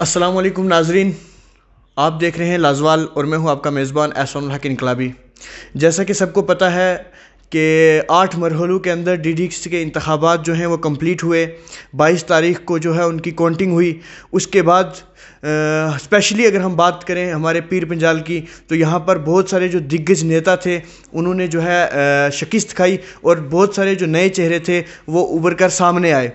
असलम नाजरीन आप देख रहे हैं लाजवाल और मैं हूं आपका मेज़बान एहसान हक इनकलाबी जैसा कि सबको पता है कि आठ मरहलों के अंदर डी डी के इंतबात जो हैं वो कंप्लीट हुए 22 तारीख को जो है उनकी काउंटिंग हुई उसके बाद स्पेशली अगर हम बात करें हमारे पीर पंजाल की तो यहाँ पर बहुत सारे जो दिग्गज नेता थे उन्होंने जो है शिकस्त खाई और बहुत सारे जो नए चेहरे थे वो उभर कर सामने आए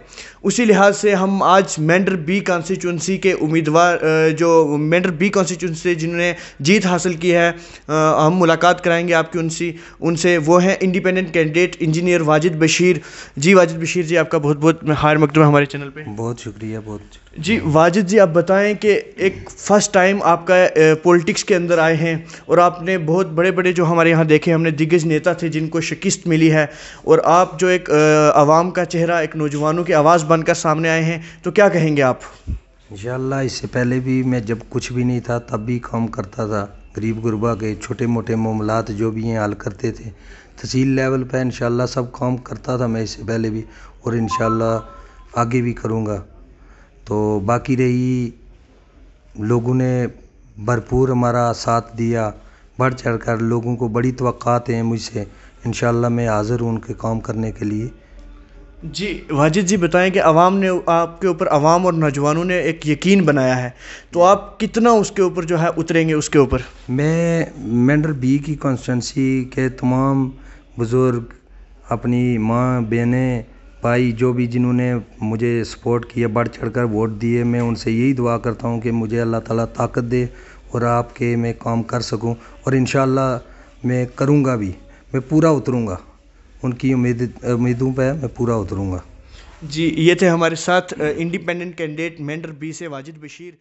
उसी लिहाज से हम आज मेंडर बी कॉन्स्टिट्यूंसी के उम्मीदवार जो मेंडर बी कॉन्स्टिट्यूंसी से जिन्होंने जीत हासिल की है हम मुलाकात कराएंगे आपकी उनसी उनसे वो हैं independent candidate engineer Wajid Bashir ji Wajid Bashir ji आपका बहुत बहुत हार मकदम हमारे चैनल पे बहुत शुक्रिया बहुत शुक्रिया। जी वाजिद जी आप बताएं कि एक फ़र्स्ट टाइम आपका पॉलिटिक्स के अंदर आए हैं और आपने बहुत बड़े बड़े जो हमारे यहाँ देखे हमने दिग्गज नेता थे जिनको शिकस्त मिली है और आप जो एक आवाम का चेहरा एक नौजवानों की आवाज़ बनकर सामने आए हैं तो क्या कहेंगे आप इंशाल्लाह इससे पहले भी मैं जब कुछ भी नहीं था तब भी काम करता था गरीब गुरबा के छोटे मोटे मामलात जो भी हैं हल करते थे तहसील लेवल पर इन सब काम करता था मैं इससे पहले भी और इन आगे भी करूँगा तो बाकी रही लोगों ने भरपूर हमारा साथ दिया बढ़ चढ़ कर लोगों को बड़ी तो हैं मुझसे इन मैं हाज़िर हूँ उनके काम करने के लिए जी वाजिद जी बताएं कि आवाम ने आपके ऊपर आवाम और नौजवानों ने एक यकीन बनाया है तो आप कितना उसके ऊपर जो है उतरेंगे उसके ऊपर मैं मेंडर बी की कॉन्स्टेंसी के तमाम बुज़ुर्ग अपनी माँ बहनें भाई जो भी जिन्होंने मुझे सपोर्ट किया बढ़ चढ़ कर वोट दिए मैं उनसे यही दुआ करता हूँ कि मुझे अल्लाह ताला ताकत दे और आपके मैं काम कर सकूँ और इन मैं करूँगा भी मैं पूरा उतरूँगा उनकी उम्मीद उम्मीदों पर मैं पूरा उतरूँगा जी ये थे हमारे साथ इंडिपेंडेंट कैंडिडेट मेंडर बी से वाजिद बशीर